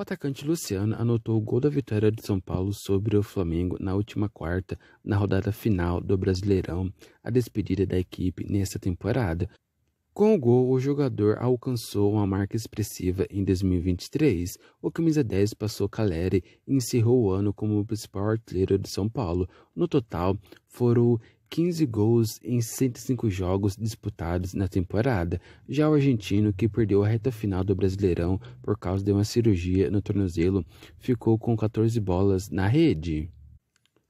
O atacante Luciano anotou o gol da vitória de São Paulo sobre o Flamengo na última quarta, na rodada final do Brasileirão, a despedida da equipe nesta temporada. Com o gol, o jogador alcançou uma marca expressiva em 2023. O camisa 10 passou Caleri e encerrou o ano como o principal artilheiro de São Paulo. No total, foram 15 gols em 105 jogos disputados na temporada. Já o argentino, que perdeu a reta final do Brasileirão por causa de uma cirurgia no tornozelo, ficou com 14 bolas na rede.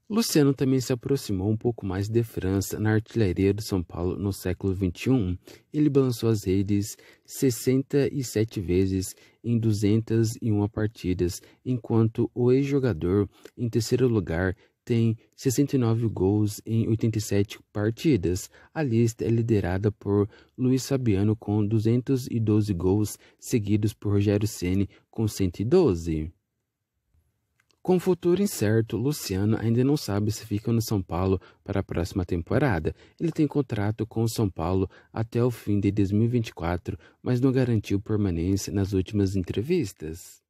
Luciano também se aproximou um pouco mais de França na artilharia do São Paulo no século XXI. Ele balançou as redes 67 vezes em 201 partidas, enquanto o ex-jogador, em terceiro lugar, tem 69 gols em 87 partidas. A lista é liderada por Luiz Fabiano com 212 gols, seguidos por Rogério Ceni com 112. Com o futuro incerto, Luciano ainda não sabe se fica no São Paulo para a próxima temporada. Ele tem contrato com o São Paulo até o fim de 2024, mas não garantiu permanência nas últimas entrevistas.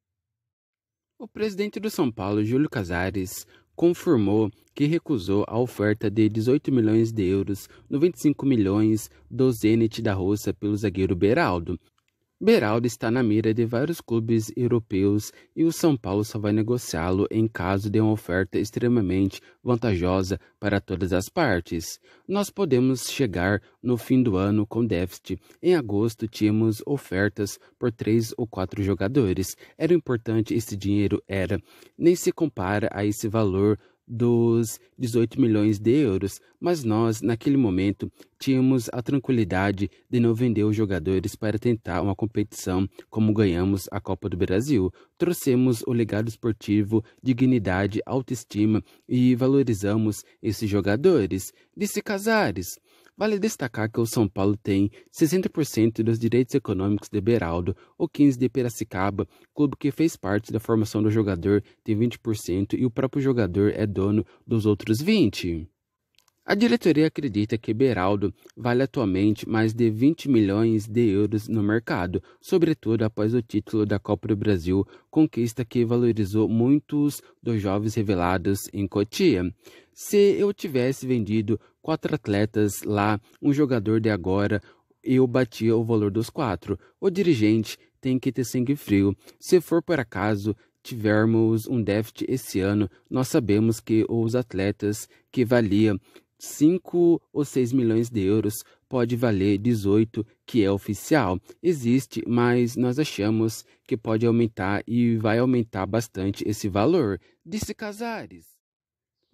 O presidente do São Paulo, Júlio Casares, confirmou que recusou a oferta de 18 milhões de euros, 95 milhões do Zenit da Rússia pelo zagueiro Beraldo. Beraldo está na mira de vários clubes europeus e o São Paulo só vai negociá-lo em caso de uma oferta extremamente vantajosa para todas as partes. Nós podemos chegar no fim do ano com déficit. Em agosto tínhamos ofertas por três ou quatro jogadores. Era importante esse dinheiro, era. Nem se compara a esse valor dos 18 milhões de euros, mas nós, naquele momento, tínhamos a tranquilidade de não vender os jogadores para tentar uma competição como ganhamos a Copa do Brasil. Trouxemos o legado esportivo, dignidade, autoestima e valorizamos esses jogadores. Disse Casares. Vale destacar que o São Paulo tem 60% dos direitos econômicos de Beraldo, o 15% de Piracicaba, clube que fez parte da formação do jogador, tem 20% e o próprio jogador é dono dos outros 20%. A diretoria acredita que Beraldo vale atualmente mais de 20 milhões de euros no mercado, sobretudo após o título da Copa do Brasil, conquista que valorizou muitos dos jovens revelados em Cotia. Se eu tivesse vendido quatro atletas lá, um jogador de agora, eu batia o valor dos quatro. O dirigente tem que ter sangue frio. Se for por acaso, tivermos um déficit esse ano, nós sabemos que os atletas que valiam 5 ou 6 milhões de euros, pode valer 18, que é oficial. Existe, mas nós achamos que pode aumentar e vai aumentar bastante esse valor, disse Casares.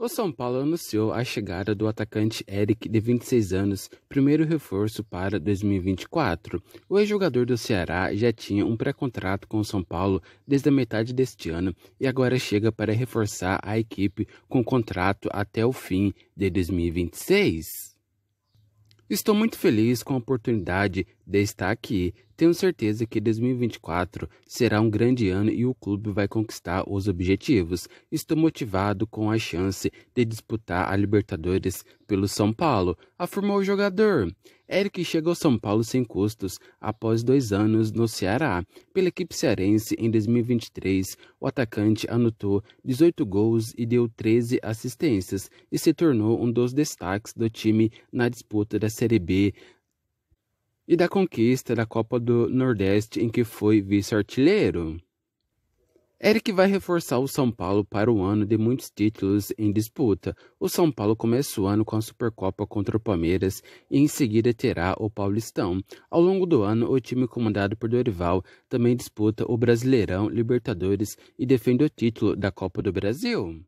O São Paulo anunciou a chegada do atacante Eric, de 26 anos, primeiro reforço para 2024. O ex-jogador do Ceará já tinha um pré-contrato com o São Paulo desde a metade deste ano e agora chega para reforçar a equipe com contrato até o fim de 2026. Estou muito feliz com a oportunidade Destaque: Tenho certeza que 2024 será um grande ano e o clube vai conquistar os objetivos. Estou motivado com a chance de disputar a Libertadores pelo São Paulo, afirmou o jogador. Eric chegou ao São Paulo sem custos após dois anos no Ceará. Pela equipe cearense, em 2023, o atacante anotou 18 gols e deu 13 assistências e se tornou um dos destaques do time na disputa da Série B e da conquista da Copa do Nordeste, em que foi vice-artilheiro. Eric vai reforçar o São Paulo para o ano de muitos títulos em disputa. O São Paulo começa o ano com a Supercopa contra o Palmeiras e em seguida terá o Paulistão. Ao longo do ano, o time comandado por Dorival também disputa o Brasileirão, Libertadores e defende o título da Copa do Brasil.